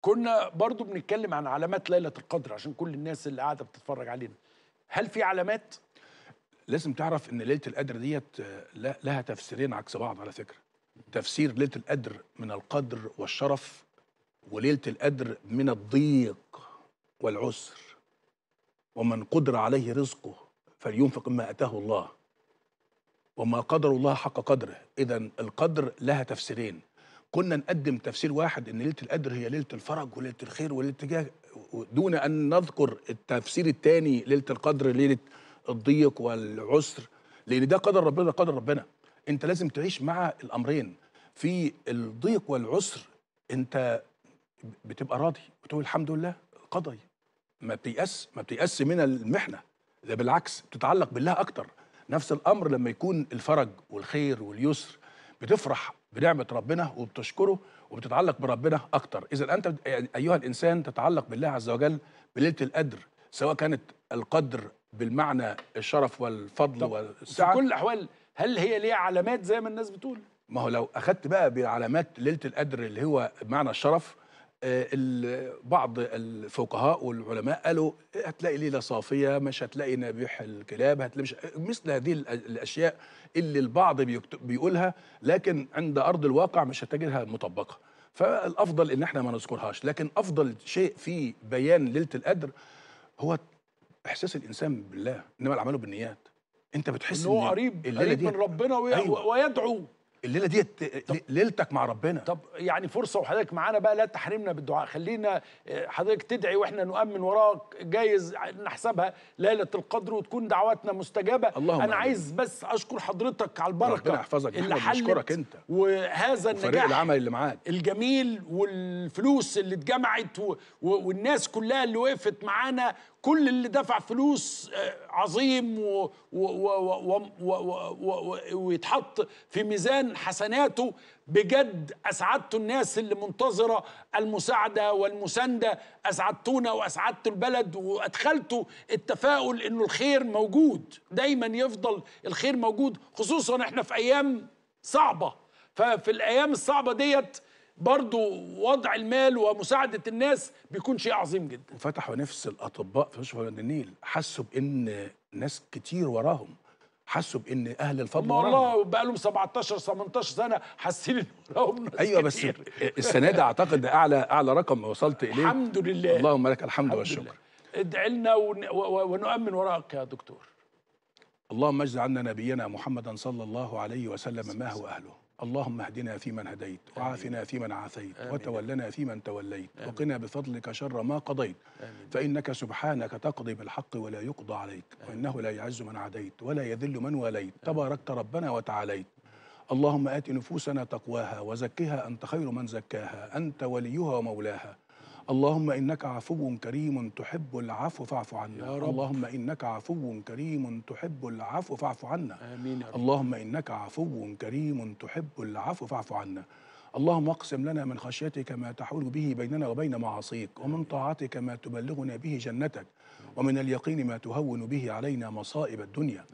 كنا برضو بنتكلم عن علامات ليله القدر عشان كل الناس اللي قاعده بتتفرج علينا هل في علامات لازم تعرف ان ليله القدر ديت آه، لها تفسيرين عكس بعض على فكره تفسير ليله القدر من القدر والشرف وليله القدر من الضيق والعسر ومن قدر عليه رزقه فلينفق ما اتاه الله وما قدر الله حق قدره اذا القدر لها تفسيرين كنا نقدم تفسير واحد ان ليله القدر هي ليله الفرج وليله الخير وليله الجاه دون ان نذكر التفسير الثاني ليله القدر ليله الضيق والعسر لان ده قدر ربنا ده قدر ربنا انت لازم تعيش مع الامرين في الضيق والعسر انت بتبقى راضي بتقول الحمد لله قضي ما بتيأس ما بتيأس من المحنه ده بالعكس بتتعلق بالله اكتر نفس الامر لما يكون الفرج والخير واليسر بتفرح بنعمه ربنا وبتشكره وبتتعلق بربنا اكتر اذا انت يعني ايها الانسان تتعلق بالله عز وجل بليله القدر سواء كانت القدر بالمعنى الشرف والفضل والسعه في كل الاحوال هل هي ليها علامات زي ما الناس بتقول ما هو لو اخذت بقى بعلامات ليله القدر اللي هو معنى الشرف آه، بعض الفقهاء والعلماء قالوا إيه، هتلاقي ليله صافيه مش هتلاقي نبيح الكلاب هتلاقي مش آه، مثل هذه الاشياء اللي البعض بيقولها لكن عند ارض الواقع مش هتجدها مطبقه فالافضل ان احنا ما نذكرهاش لكن افضل شيء في بيان ليله القدر هو احساس الانسان بالله انما الاعمال بالنيات انت بتحس ان هو قريب قريب من ربنا أيوة. ويدعو الليله ديت ليلتك مع ربنا طب يعني فرصه وحضرتك معانا بقى لا تحرمنا بالدعاء خلينا آه، حضرتك تدعي واحنا نؤمن وراك جايز نحسبها ليله القدر وتكون دعواتنا مستجابه اللهم انا عايز بس اشكر حضرتك على البركه ربنا يحفظك اللي حلت انت وهذا النجاح فريق العمل اللي معاك الجميل والفلوس اللي اتجمعت والناس كلها اللي وقفت معانا كل اللي دفع فلوس آه، عظيم ويتحط في ميزان حسناته بجد اسعدتوا الناس اللي منتظره المساعده والمسانده اسعدتونا واسعدتوا البلد وادخلتوا التفاؤل انه الخير موجود دايما يفضل الخير موجود خصوصا احنا في ايام صعبه ففي الايام الصعبه ديت برضو وضع المال ومساعدة الناس بيكون شيء عظيم جدا فتحوا نفس الأطباء في مستشفى النيل حسوا بأن ناس كتير وراهم حسوا بان اهل الفضل وراهم والله بقى لهم 17 18 سنه حاسين ان وراهم ايوه بس السنه دي اعتقد اعلى اعلى رقم وصلت اليه الحمد لله اللهم لك الحمد, الحمد والشكر ادعي لنا ونؤمن وراك يا دكتور اللهم اجزى عنا نبينا محمدا صلى الله عليه وسلم ما هو اهله اللهم اهدنا فيمن هديت وعافنا فيمن عافيت وتولنا فيمن توليت وقنا بفضلك شر ما قضيت فإنك سبحانك تقضي بالحق ولا يقضى عليك وإنه لا يعز من عاديت ولا يذل من واليت تباركت ربنا وتعاليت اللهم آت نفوسنا تقواها وزكها أنت خير من زكاها أنت وليها ومولاها اللهم إنك عفو كريم تحب العفو فاعف عنا يا رب. اللهم إنك عفو كريم تحب العفو فاعف عنا آمين يا رب. اللهم إنك عفو كريم تحب العفو فاعف عنا اللهم اقسم لنا من خشيتك ما تحول به بيننا وبين معاصيك ومن طاعتك ما تبلغنا به جنتك ومن اليقين ما تهون به علينا مصائب الدنيا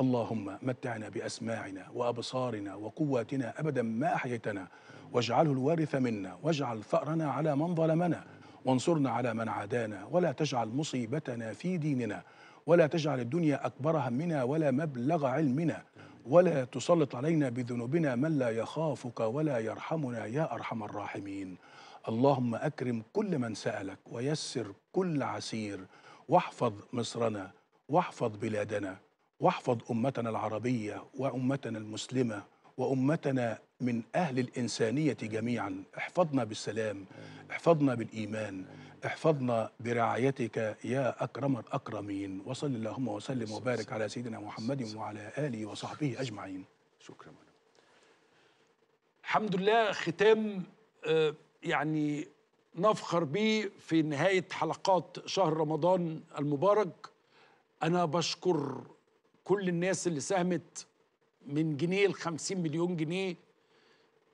اللهم متعنا بأسماعنا وأبصارنا وقواتنا أبدا ما أحيتنا واجعله الوارث منا واجعل فأرنا على من ظلمنا وانصرنا على من عادانا ولا تجعل مصيبتنا في ديننا ولا تجعل الدنيا أكبر همنا ولا مبلغ علمنا ولا تسلط علينا بذنوبنا من لا يخافك ولا يرحمنا يا أرحم الراحمين اللهم أكرم كل من سألك ويسر كل عسير واحفظ مصرنا واحفظ بلادنا واحفظ أمتنا العربية وأمتنا المسلمة وأمتنا من أهل الإنسانية جميعا احفظنا بالسلام احفظنا بالإيمان احفظنا برعايتك يا أكرم الأكرمين وصل اللهم وسلم وبارك على سيدنا محمد وعلى آله وصحبه أجمعين شكرا الحمد لله ختام آه، يعني نفخر به في نهاية حلقات شهر رمضان المبارك أنا بشكر كل الناس اللي ساهمت من جنيه ل 50 مليون جنيه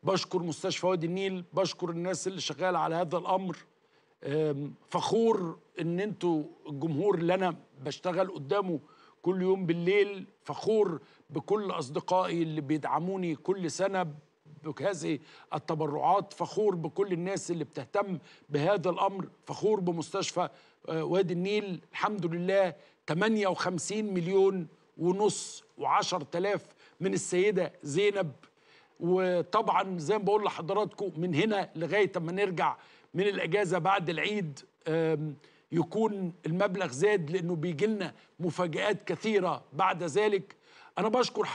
بشكر مستشفى وادي النيل بشكر الناس اللي شغاله على هذا الامر فخور ان انتوا الجمهور اللي انا بشتغل قدامه كل يوم بالليل فخور بكل اصدقائي اللي بيدعموني كل سنه بهذه التبرعات فخور بكل الناس اللي بتهتم بهذا الامر فخور بمستشفى آه، وادي النيل الحمد لله 58 مليون ونص و10000 من السيده زينب وطبعا زي ما بقول لحضراتكم من هنا لغايه اما نرجع من الاجازه بعد العيد يكون المبلغ زاد لانه بيجي لنا مفاجات كثيره بعد ذلك انا بشكر